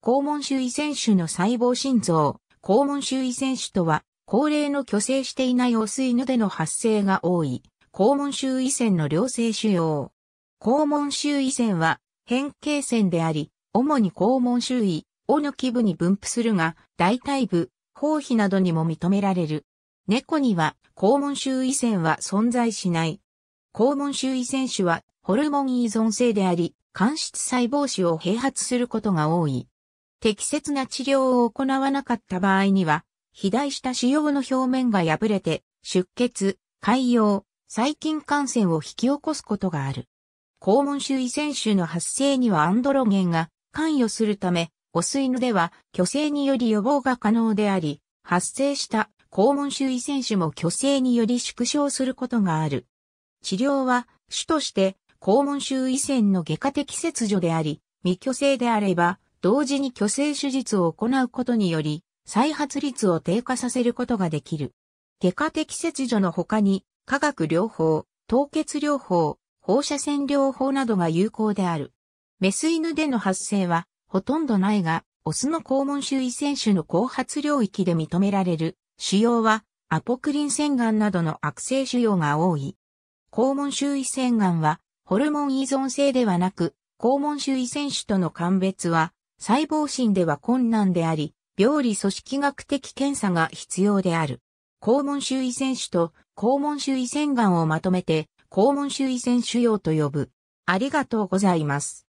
肛門周囲腺腫の細胞心臓、肛門周囲腺腫とは、高齢の虚勢していないオス犬での発生が多い、肛門周囲腺の良性腫瘍。肛門周囲腺は変形腺であり、主に肛門周囲、尾の基部に分布するが、大腿部、包皮などにも認められる。猫には肛門周囲腺は存在しない。肛門周囲腺腫はホルモン依存性であり、間質細胞腫を併発することが多い。適切な治療を行わなかった場合には、肥大した腫瘍の表面が破れて、出血、潰瘍、細菌感染を引き起こすことがある。肛門臭遺腺臭の発生にはアンドロゲンが関与するため、オス犬では虚勢により予防が可能であり、発生した肛門臭遺腺臭も虚勢により縮小することがある。治療は主として肛門臭遺腺の外科的切除であり、未虚勢であれば、同時に虚勢手術を行うことにより、再発率を低下させることができる。外科的切除の他に、化学療法、凍結療法、放射線療法などが有効である。メス犬での発生は、ほとんどないが、オスの肛門周囲腺腫の後発領域で認められる、腫瘍は、アポクリン腺癌などの悪性腫瘍が多い。肛門周囲腺癌は、ホルモン依存性ではなく、肛門周囲腺腫との鑑別は、細胞診では困難であり、病理組織学的検査が必要である。肛門周囲腺腫と肛門周囲腺がんをまとめて、肛門周囲腺腫瘍と呼ぶ。ありがとうございます。